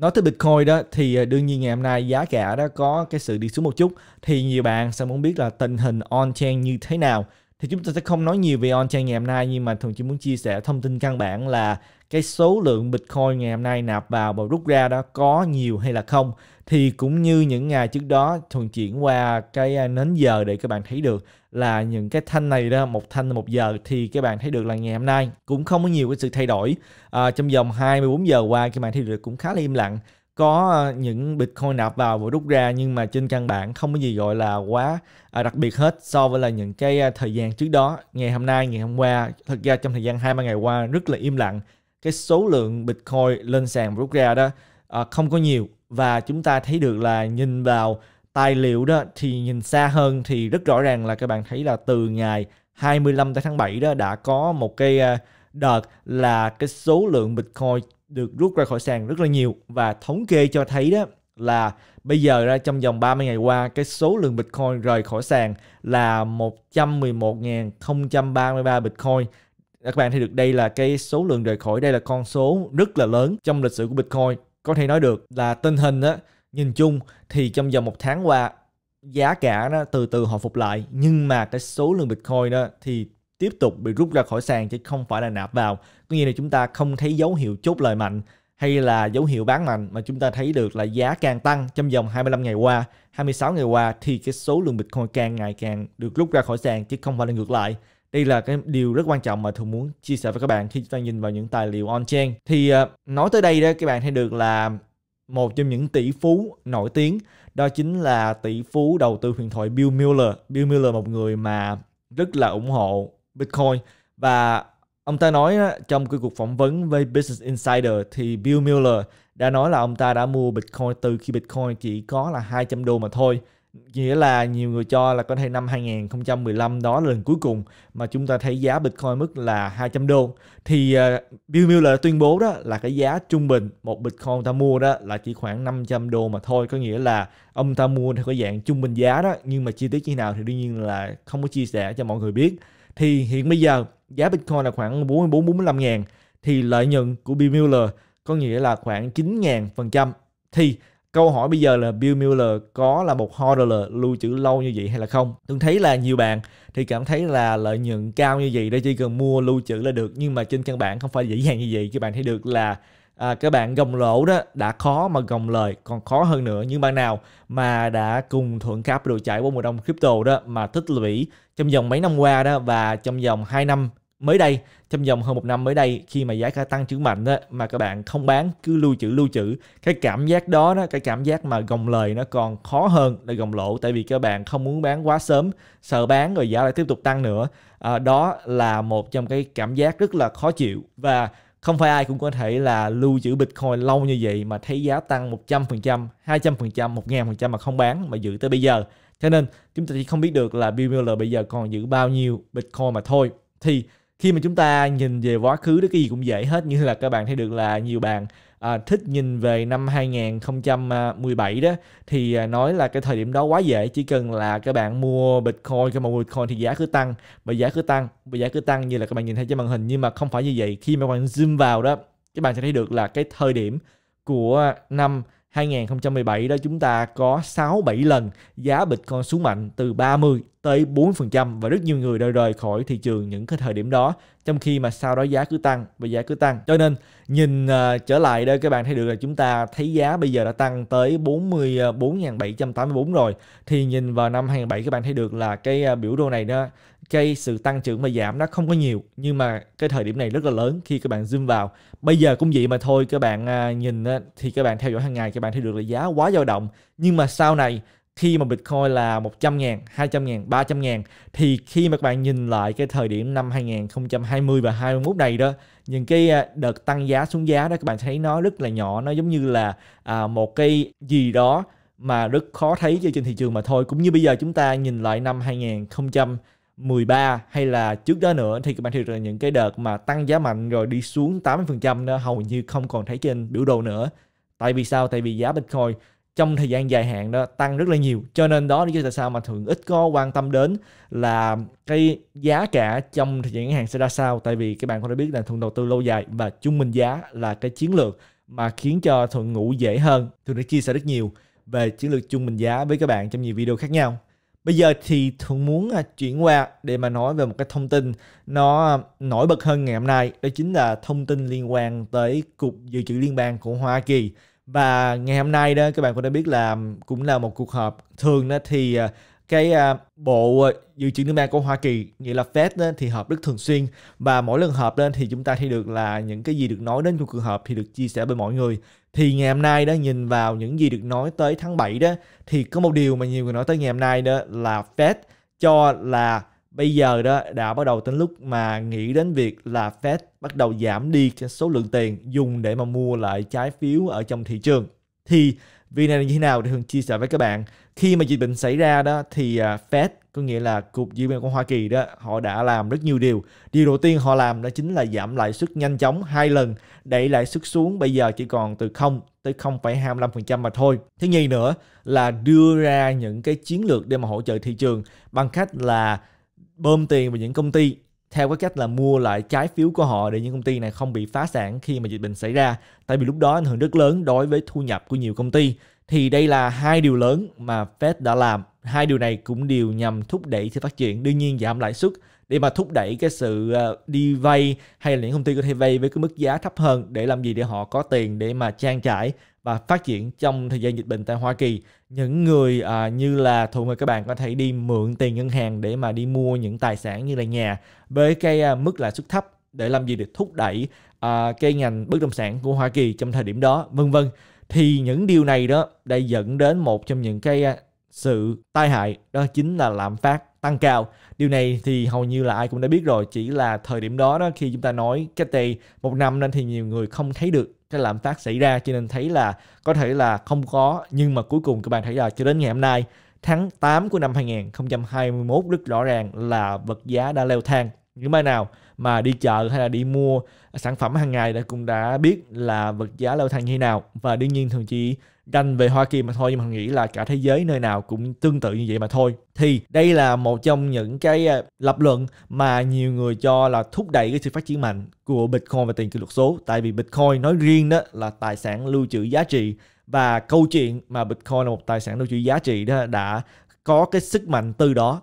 nói tới Bitcoin đó thì à, đương nhiên ngày hôm nay giá cả đó có cái sự đi xuống một chút thì nhiều bạn sẽ muốn biết là tình hình on-chain như thế nào thì chúng ta sẽ không nói nhiều về on-chain ngày hôm nay nhưng mà thường chỉ muốn chia sẻ thông tin căn bản là cái số lượng Bitcoin ngày hôm nay nạp vào và rút ra đó có nhiều hay là không thì cũng như những ngày trước đó thường chuyển qua cái à, nến giờ để các bạn thấy được là những cái thanh này đó một thanh một giờ thì các bạn thấy được là ngày hôm nay cũng không có nhiều cái sự thay đổi à, trong vòng 24 giờ qua các bạn thấy được cũng khá là im lặng có à, những Bitcoin nạp vào và rút ra nhưng mà trên căn bản không có gì gọi là quá à, đặc biệt hết so với là những cái thời gian trước đó ngày hôm nay ngày hôm qua thực ra trong thời gian hai ba ngày qua rất là im lặng cái số lượng Bitcoin lên sàn và rút ra đó không có nhiều và chúng ta thấy được là nhìn vào tài liệu đó thì nhìn xa hơn thì rất rõ ràng là các bạn thấy là từ ngày 25 tháng 7 đó đã có một cái ờ, đợt là cái số lượng Bitcoin được rút ra khỏi sàn rất là nhiều và thống kê cho thấy đó là bây giờ ra trong vòng 30 ngày qua cái số lượng Bitcoin rời khỏi sàn là 111.033 Bitcoin. Các bạn thấy được đây là cái số lượng rời khỏi đây là con số rất là lớn trong lịch sử của Bitcoin có thể nói được là tình hình á, nhìn chung thì trong vòng một tháng qua giá cả nó từ từ hồi phục lại nhưng mà cái số lượng Bitcoin đó thì tiếp tục bị rút ra khỏi sàn chứ không phải là nạp vào. Có nghĩa là chúng ta không thấy dấu hiệu chốt lời mạnh hay là dấu hiệu bán mạnh mà chúng ta thấy được là giá càng tăng trong vòng 25 ngày qua, 26 ngày qua thì cái số lượng Bitcoin càng ngày càng được rút ra khỏi sàn chứ không phải là ngược lại đây là cái điều rất quan trọng mà thường muốn chia sẻ với các bạn khi chúng ta nhìn vào những tài liệu on chain thì uh, nói tới đây đó các bạn thấy được là một trong những tỷ phú nổi tiếng đó chính là tỷ phú đầu tư huyền thoại Bill Miller. Bill Miller một người mà rất là ủng hộ Bitcoin và ông ta nói trong cái cuộc phỏng vấn với Business Insider thì Bill Miller đã nói là ông ta đã mua Bitcoin từ khi Bitcoin chỉ có là 200 đô mà thôi nghĩa là nhiều người cho là có thể năm 2015 đó là lần cuối cùng mà chúng ta thấy giá Bitcoin mức là 200 đô thì uh, Bill Miller tuyên bố đó là cái giá trung bình một Bitcoin ta mua đó là chỉ khoảng 500 đô mà thôi có nghĩa là ông ta mua theo cái dạng trung bình giá đó nhưng mà chi tiết như nào thì đương nhiên là không có chia sẻ cho mọi người biết thì hiện bây giờ giá Bitcoin là khoảng 44 45 ngàn thì lợi nhuận của Bill Miller có nghĩa là khoảng 9 ngàn phần trăm thì Câu hỏi bây giờ là Bill Miller có là một hodler lưu trữ lâu như vậy hay là không? Tôi thấy là nhiều bạn thì cảm thấy là lợi nhuận cao như vậy để chỉ cần mua lưu trữ là được nhưng mà trên căn bản không phải dễ dàng như vậy các bạn thấy được là à, các bạn gồng lỗ đó đã khó mà gồng lời còn khó hơn nữa Nhưng bạn nào mà đã cùng thuận cáp capital chạy qua mùa đông crypto đó mà tích lũy trong vòng mấy năm qua đó và trong vòng 2 năm mới đây trong vòng hơn một năm mới đây khi mà giá cả tăng trưởng mạnh đó, mà các bạn không bán cứ lưu trữ lưu trữ cái cảm giác đó đó cái cảm giác mà gồng lời nó còn khó hơn để gồng lỗ tại vì các bạn không muốn bán quá sớm sợ bán rồi giá lại tiếp tục tăng nữa à, đó là một trong cái cảm giác rất là khó chịu và không phải ai cũng có thể là lưu trữ Bitcoin lâu như vậy mà thấy giá tăng 100%, 200%, 1000% mà không bán mà giữ tới bây giờ. Cho nên chúng ta chỉ không biết được là Bill Miller bây giờ còn giữ bao nhiêu Bitcoin mà thôi. Thì khi mà chúng ta nhìn về quá khứ đó cái gì cũng dễ hết như là các bạn thấy được là nhiều bạn à, thích nhìn về năm 2017 đó thì à, nói là cái thời điểm đó quá dễ chỉ cần là các bạn mua Bitcoin cái mà mua Bitcoin thì giá cứ tăng và giá cứ tăng và giá cứ tăng như là các bạn nhìn thấy trên màn hình nhưng mà không phải như vậy khi mà các bạn zoom vào đó các bạn sẽ thấy được là cái thời điểm của năm 2017 đó chúng ta có 6 7 lần giá Bitcoin xuống mạnh từ 30 tới 4% và rất nhiều người đã rời khỏi thị trường những cái thời điểm đó trong khi mà sau đó giá cứ tăng và giá cứ tăng. Cho nên nhìn uh, trở lại đây các bạn thấy được là chúng ta thấy giá bây giờ đã tăng tới 44.784 à, rồi thì nhìn vào năm 2007 các bạn thấy được là cái uh, biểu đồ này đó cái sự tăng trưởng và giảm nó không có nhiều nhưng mà cái thời điểm này rất là lớn khi các bạn zoom vào bây giờ cũng vậy mà thôi các bạn à, nhìn thì các bạn theo dõi hàng ngày các bạn thấy được là giá quá dao động nhưng mà sau này khi mà Bitcoin là 100 ngàn, 200 ngàn, 300 ngàn thì khi mà các bạn nhìn lại cái thời điểm năm 2020 và 21 này đó những cái à, đợt tăng giá xuống giá đó các bạn thấy nó rất là nhỏ nó giống như là à, một cái gì đó mà rất khó thấy trên thị trường mà thôi cũng như bây giờ chúng ta nhìn lại năm 2020 13 hay là trước đó nữa thì các bạn thấy là những cái đợt mà tăng giá mạnh rồi đi xuống 80% nó hầu như không còn thấy trên biểu đồ nữa. Tại vì sao? Tại vì giá Bitcoin trong thời gian dài hạn đó tăng rất là nhiều. Cho nên đó lý do tại sao mà thường ít có quan tâm đến là cái giá cả trong thời gian ngắn hạn sẽ ra sao. Tại vì các bạn cũng đã biết là thường đầu tư lâu dài và trung bình giá là cái chiến lược mà khiến cho thuận ngủ dễ hơn. Thường đã chia sẻ rất nhiều về chiến lược trung bình giá với các bạn trong nhiều video khác nhau. Bây giờ thì Thuận muốn à, chuyển qua để mà nói về một cái thông tin nó à, nổi bật hơn ngày hôm nay. Đó chính là thông tin liên quan tới Cục Dự trữ Liên bang của Hoa Kỳ. Và ngày hôm nay đó các bạn cũng đã biết là cũng là một cuộc họp thường đó thì à, cái à, bộ à, dự trữ liên bang của Hoa Kỳ nghĩa là Fed đó, thì họp rất thường xuyên và mỗi lần họp lên thì chúng ta thấy được là những cái gì được nói đến trong cuộc họp thì được chia sẻ bởi mọi người thì ngày hôm nay đó nhìn vào những gì được nói tới tháng 7 đó thì có một điều mà nhiều người nói tới ngày hôm nay đó là Fed cho là bây giờ đó đã bắt đầu tới lúc mà nghĩ đến việc là Fed bắt đầu giảm đi cái số lượng tiền dùng để mà mua lại trái phiếu ở trong thị trường thì vì này là như thế nào thì Hường chia sẻ với các bạn. Khi mà dịch bệnh xảy ra đó thì à, Fed có nghĩa là cục dự trữ của Hoa Kỳ đó họ đã làm rất nhiều điều. Điều đầu tiên họ làm đó chính là giảm lãi suất nhanh chóng hai lần, đẩy lãi suất xuống bây giờ chỉ còn từ 0 tới 0,25% mà thôi. Thứ nhì nữa là đưa ra những cái chiến lược để mà hỗ trợ thị trường bằng cách là bơm tiền vào những công ty theo cái cách là mua lại trái phiếu của họ để những công ty này không bị phá sản khi mà dịch bệnh xảy ra tại vì lúc đó ảnh hưởng rất lớn đối với thu nhập của nhiều công ty thì đây là hai điều lớn mà Fed đã làm hai điều này cũng đều nhằm thúc đẩy sự phát triển đương nhiên giảm lãi suất để mà thúc đẩy cái sự ờ, đi vay hay là những công ty có thể vay với cái mức giá thấp hơn để làm gì để họ có tiền để mà trang trải và phát triển trong thời gian dịch bệnh tại Hoa Kỳ những người à, như là thường người các bạn có thể đi mượn tiền ngân hàng để mà đi mua những tài sản như là nhà với cái à, mức lãi suất thấp để làm gì để thúc đẩy à, cái ngành bất động sản của Hoa Kỳ trong thời điểm đó vân vân thì những điều này đó đã dẫn đến một trong những cái à, sự tai hại đó chính là lạm phát tăng cao. Điều này thì hầu như là ai cũng đã biết rồi, chỉ là thời điểm đó đó khi chúng ta nói cách đây một năm nên thì nhiều người không thấy được cái lạm phát xảy ra cho nên thấy là có thể là không có nhưng mà cuối cùng các bạn thấy là cho đến ngày hôm nay tháng 8 của năm 2021 rất rõ ràng là vật giá đã leo thang. Những bạn nào mà đi chợ hay là đi mua sản phẩm hàng ngày đã cũng đã biết là vật giá leo thang như thế nào và đương nhiên thường chỉ ranh về Hoa Kỳ mà thôi nhưng mà nghĩ là cả thế giới nơi nào cũng tương tự như vậy mà thôi thì đây là một trong những cái à, lập luận mà nhiều người cho là thúc đẩy cái sự phát triển mạnh của Bitcoin và tiền kỷ luật số tại vì Bitcoin nói riêng đó là tài sản lưu trữ giá trị và câu chuyện mà Bitcoin là một tài sản lưu trữ giá trị đó đã có cái sức mạnh từ đó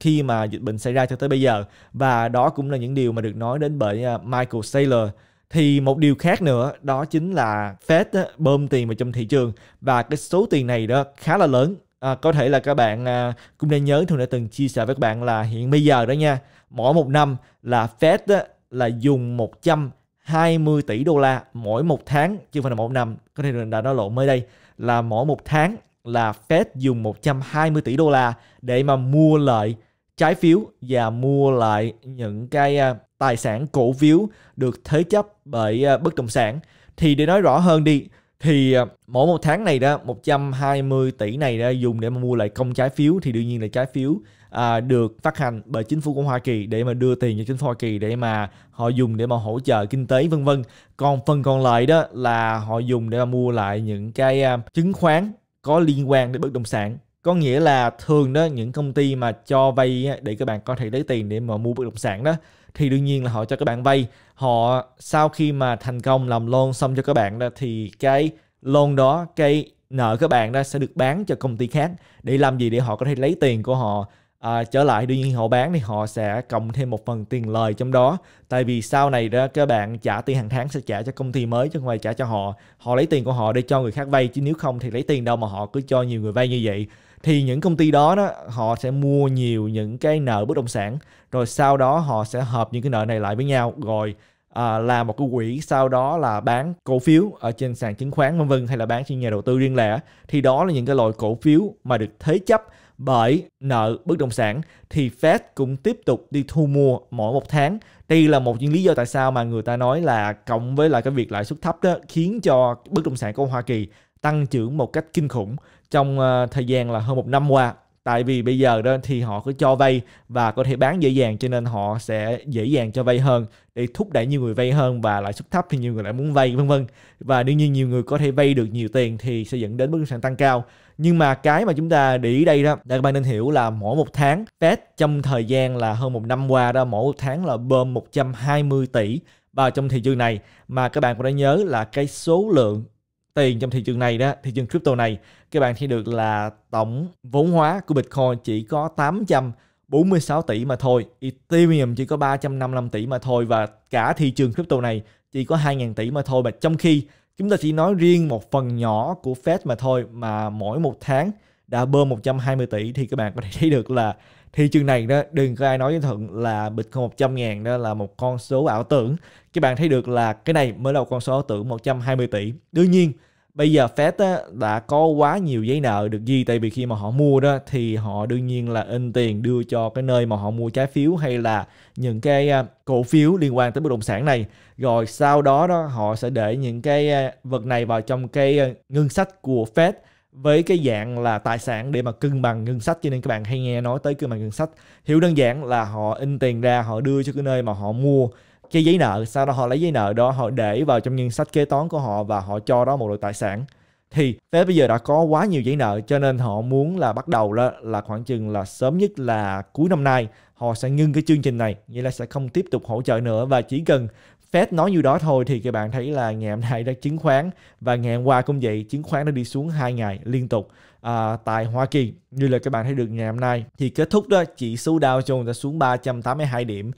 khi mà dịch bệnh xảy ra cho tới bây giờ và đó cũng là những điều mà được nói đến bởi à, Michael Saylor thì một điều khác nữa đó chính là Fed á, bơm tiền vào trong thị trường và cái số tiền này đó khá là lớn à, có thể là các bạn à, cũng nên nhớ thường đã từng chia sẻ với các bạn là hiện bây giờ đó nha mỗi một năm là Fed á, là dùng 120 tỷ đô la mỗi một tháng chứ không phải là mỗi năm có thể là đã nói lộ mới đây là mỗi một tháng là Fed dùng 120 tỷ đô la để mà mua lại trái phiếu và mua lại những cái à, tài sản cổ phiếu được thế chấp bởi à, bất động sản. Thì để nói rõ hơn đi, thì à, mỗi một tháng này đó 120 tỷ này đó dùng để mà mua lại công trái phiếu thì đương nhiên là trái phiếu à, được phát hành bởi chính phủ của Hoa Kỳ để mà đưa tiền cho chính phủ Hoa Kỳ để mà họ dùng để mà hỗ trợ kinh tế vân vân. Còn phần còn lại đó là họ dùng để mà mua lại những cái à, chứng khoán có liên quan đến bất động sản. Có nghĩa là thường đó những công ty mà cho vay để các bạn có thể lấy tiền để mà mua bất động sản đó thì đương nhiên là họ cho các bạn vay họ sau khi mà thành công làm loan xong cho các bạn đó thì cái loan đó cái nợ các bạn đó sẽ được bán cho công ty khác để làm gì để họ có thể lấy tiền của họ à, trở lại đương nhiên họ bán thì họ sẽ cộng thêm một phần tiền lời trong đó tại vì sau này đó các bạn trả tiền hàng tháng sẽ trả cho công ty mới chứ không phải trả cho họ họ lấy tiền của họ để cho người khác vay chứ nếu không thì lấy tiền đâu mà họ cứ cho nhiều người vay như vậy thì những công ty đó đó họ sẽ mua nhiều những cái nợ bất động sản rồi sau đó họ sẽ hợp những cái nợ này lại với nhau rồi à, làm một cái quỹ sau đó là bán cổ phiếu ở trên sàn chứng khoán vân vân hay là bán trên nhà đầu tư riêng lẻ thì đó là những cái loại cổ phiếu mà được thế chấp bởi nợ bất động sản thì Fed cũng tiếp tục đi thu mua mỗi một tháng. Đây là một những lý do tại sao mà người ta nói là cộng với lại cái việc lãi suất thấp đó khiến cho bất động sản của Hoa Kỳ tăng trưởng một cách kinh khủng trong ờ, thời gian là hơn một năm qua tại vì bây giờ đó thì họ cứ cho vay và có thể bán dễ dàng cho nên họ sẽ dễ dàng cho vay hơn để thúc đẩy nhiều người vay hơn và lãi suất thấp thì nhiều người lại muốn vay vân vân và đương nhiên nhiều người có thể vay được nhiều tiền thì sẽ dẫn đến bất động sản tăng cao nhưng mà cái mà chúng ta để ý đây đó là các bạn nên hiểu là mỗi một tháng Fed trong thời gian là hơn một năm qua đó mỗi một tháng là bơm 120 tỷ vào trong thị trường này mà các bạn cũng đã nhớ là cái số lượng tiền trong thị trường này đó, thị trường crypto này, các bạn thấy được là tổng vốn hóa của Bitcoin chỉ có 846 tỷ mà thôi. Ethereum chỉ có 355 tỷ mà thôi và cả thị trường crypto này chỉ có 2.000 tỷ mà thôi. Và trong khi chúng ta chỉ nói riêng một phần nhỏ của Fed mà thôi mà mỗi một tháng đã bơm 120 tỷ thì các bạn có thể thấy được là thị trường này đó đừng có ai nói với thuận là bitcoin 100 ngàn đó là một con số ảo tưởng các bạn thấy được là cái này mới là một con số ảo tưởng 120 tỷ đương nhiên bây giờ Fed đã có quá nhiều giấy nợ được ghi tại vì khi mà họ mua đó thì họ đương nhiên là in tiền đưa cho cái nơi mà họ mua trái phiếu hay là những cái à, cổ phiếu liên quan tới bất động sản này rồi sau đó đó họ sẽ để những cái à, vật này vào trong cái à, ngân sách của Fed với cái dạng là tài sản để mà cân bằng ngân sách cho nên các bạn hay nghe nói tới cân bằng ngân sách hiểu đơn giản là họ in tiền ra họ đưa cho cái nơi mà họ mua cái giấy nợ sau đó họ lấy giấy nợ đó họ để vào trong ngân sách kế toán của họ và họ cho đó một loại tài sản thì tới bây giờ đã có quá nhiều giấy nợ cho nên họ muốn là bắt đầu là, là khoảng chừng là sớm nhất là cuối năm nay họ sẽ ngưng cái chương trình này nghĩa là sẽ không tiếp tục hỗ trợ nữa và chỉ cần Fed nói như đó thôi thì các bạn thấy là ngày hôm nay đã chứng khoán và ngày hôm qua cũng vậy chứng khoán đã đi xuống hai ngày liên tục à, tại Hoa Kỳ như là các bạn thấy được ngày hôm nay thì kết thúc đó chỉ số Dow Jones đã xuống 382 điểm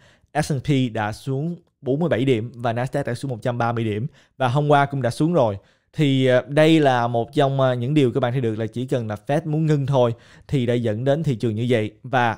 S&P đã xuống 47 điểm và Nasdaq đã xuống 130 điểm và hôm qua cũng đã xuống rồi thì à, đây là một trong à, những điều các bạn thấy được là chỉ cần là Fed muốn ngưng thôi thì đã dẫn đến thị trường như vậy và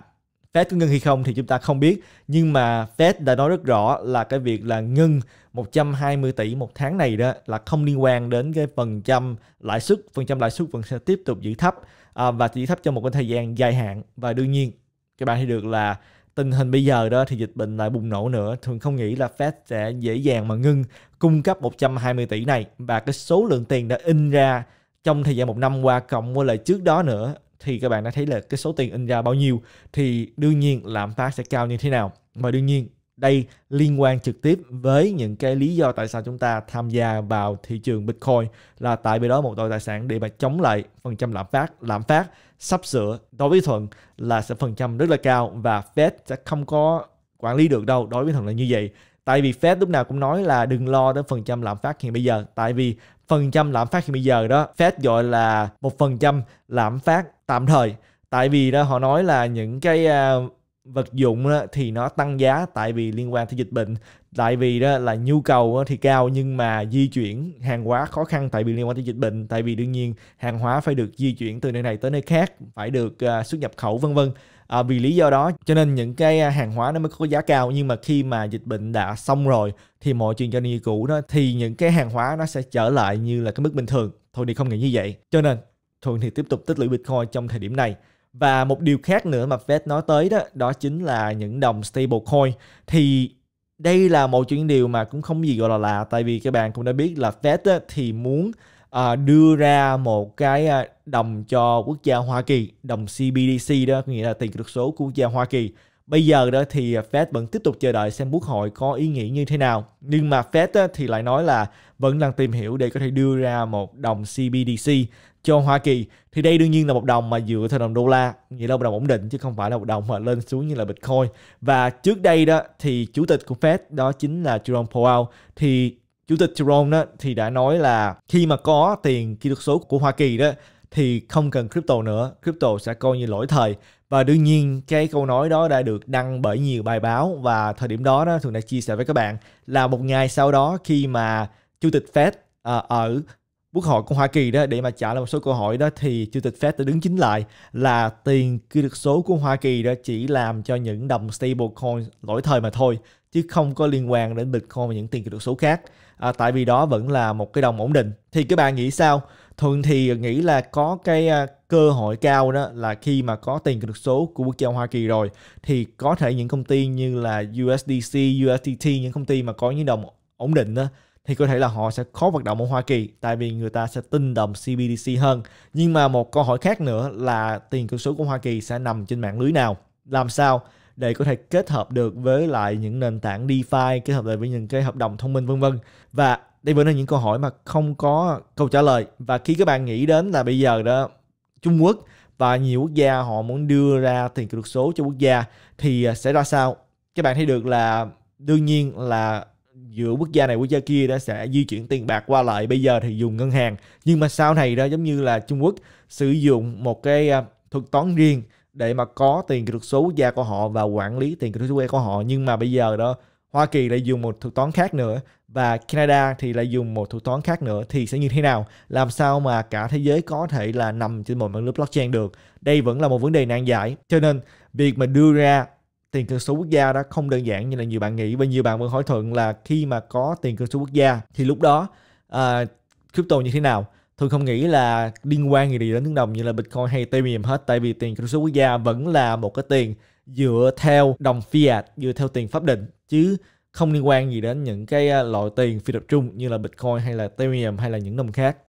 Fed có ngưng hay không thì chúng ta không biết nhưng mà Fed đã nói rất rõ là cái việc là ngưng 120 tỷ một tháng này đó là không liên quan đến cái phần trăm lãi suất phần trăm lãi suất vẫn sẽ tiếp tục giữ thấp à, và giữ thấp trong một cái thời gian dài hạn và đương nhiên các bạn thấy được là tình hình bây giờ đó thì dịch bệnh lại bùng nổ nữa thường không nghĩ là Fed sẽ dễ dàng mà ngưng cung cấp 120 tỷ này và cái số lượng tiền đã in ra trong thời gian một năm qua cộng với lại trước đó nữa thì các bạn đã thấy là cái số tiền in ra bao nhiêu thì đương nhiên lạm phát sẽ cao như thế nào và đương nhiên đây liên quan trực tiếp với những cái lý do tại sao chúng ta tham gia vào thị trường Bitcoin là tại vì đó một tội tài sản để mà chống lại phần trăm lạm phát. Lạm phát sắp sửa đối với Thuận là sẽ phần trăm rất là cao và Fed sẽ không có quản lý được đâu đối với Thuận là như vậy. Tại vì Fed lúc nào cũng nói là đừng lo đến phần trăm lạm phát hiện bây giờ. Tại vì phần trăm lạm phát hiện bây giờ đó Fed gọi là một phần trăm lạm phát tạm thời tại vì đó họ nói là những cái à, vật dụng thì nó tăng giá tại vì liên quan tới dịch bệnh tại vì đó là nhu cầu thì cao nhưng mà di chuyển hàng hóa khó khăn tại vì liên quan tới dịch bệnh tại vì đương nhiên hàng hóa phải được di chuyển từ nơi này tới nơi khác phải được à, xuất nhập khẩu vân vân à, vì lý do đó cho nên những cái à, hàng hóa nó mới có giá cao nhưng mà khi mà dịch bệnh đã xong rồi thì mọi chuyện trở nên như cũ đó thì những cái hàng hóa nó sẽ trở lại như là cái mức bình thường thôi thì không nghĩ như vậy cho nên thường thì tiếp tục tích lũy Bitcoin trong thời điểm này. Và một điều khác nữa mà Fed nói tới đó, đó chính là những đồng stablecoin. Thì đây là một chuyện điều mà cũng không gì gọi là lạ, tại vì các bạn cũng đã biết là Fed thì muốn à, đưa ra một cái à, đồng cho quốc gia Hoa Kỳ, đồng CBDC đó, có nghĩa là tiền kỹ thuật số của quốc gia Hoa Kỳ. Bây giờ đó thì Fed vẫn tiếp tục chờ đợi xem quốc hội có ý nghĩa như thế nào. Nhưng mà Fed thì lại nói là vẫn đang tìm hiểu để có thể đưa ra một đồng CBDC cho Hoa Kỳ thì đây đương nhiên là một đồng mà dựa theo đồng đô la nghĩa là một đồng ổn định chứ không phải là một đồng mà lên xuống như là Bitcoin và trước đây đó thì chủ tịch của Fed đó chính là Jerome Powell thì chủ tịch Jerome đó thì đã nói là khi mà có tiền kỹ thuật số của Hoa Kỳ đó thì không cần crypto nữa crypto sẽ coi như lỗi thời và đương nhiên cái câu nói đó đã được đăng bởi nhiều bài báo và thời điểm đó đó thường đã chia sẻ với các bạn là một ngày sau đó khi mà chủ tịch Fed uh, ở Quốc hội của Hoa Kỳ đó để mà trả lời một số câu hỏi đó thì Chủ tịch Fed đã đứng chính lại là tiền kỹ thuật số của Hoa Kỳ đó chỉ làm cho những đồng stablecoin lỗi thời mà thôi chứ không có liên quan đến Bitcoin và những tiền kỹ thuật số khác à, tại vì đó vẫn là một cái đồng ổn định thì các bạn nghĩ sao thường thì nghĩ là có cái à, cơ hội cao đó là khi mà có tiền kỹ thuật số của quốc gia Hoa Kỳ rồi thì có thể những công ty như là USDC, USDT những công ty mà có những đồng ổn định đó thì có thể là họ sẽ khó vận động ở Hoa Kỳ tại vì người ta sẽ tin đồng CBDC hơn. Nhưng mà một câu hỏi khác nữa là tiền kỹ số của Hoa Kỳ sẽ nằm trên mạng lưới nào? Làm sao để có thể kết hợp được với lại những nền tảng DeFi, kết hợp lại với những cái hợp đồng thông minh vân vân. Và đây vẫn là những câu hỏi mà không có câu trả lời. Và khi các bạn nghĩ đến là bây giờ đó Trung Quốc và nhiều quốc gia họ muốn đưa ra tiền kỹ thuật số cho quốc gia thì sẽ ra sao? Các bạn thấy được là đương nhiên là giữa quốc gia này quốc gia kia đã sẽ di chuyển tiền bạc qua lại bây giờ thì dùng ngân hàng nhưng mà sau này đó giống như là Trung Quốc sử dụng một cái à, thuật toán riêng để mà có tiền kỹ thuật số quốc gia của họ và quản lý tiền kỹ thuật số quốc gia của họ nhưng mà bây giờ đó Hoa Kỳ lại dùng một thuật toán khác nữa và Canada thì lại dùng một thuật toán khác nữa thì sẽ như thế nào? Làm sao mà cả thế giới có thể là nằm trên một mạng lưới blockchain được? Đây vẫn là một vấn đề nan giải. Cho nên việc mà đưa ra tiền cơ số quốc gia đó không đơn giản như là nhiều bạn nghĩ và nhiều bạn vẫn hỏi thuận là khi mà có tiền cơ số quốc gia thì lúc đó uh, crypto như thế nào tôi không nghĩ là liên quan gì đến tương đồng như là bitcoin hay ethereum hết tại vì tiền cơ số quốc gia vẫn là một cái tiền dựa theo đồng fiat dựa theo tiền pháp định chứ không liên quan gì đến những cái ờ, loại tiền phi tập trung như là bitcoin hay là ethereum hay là những đồng khác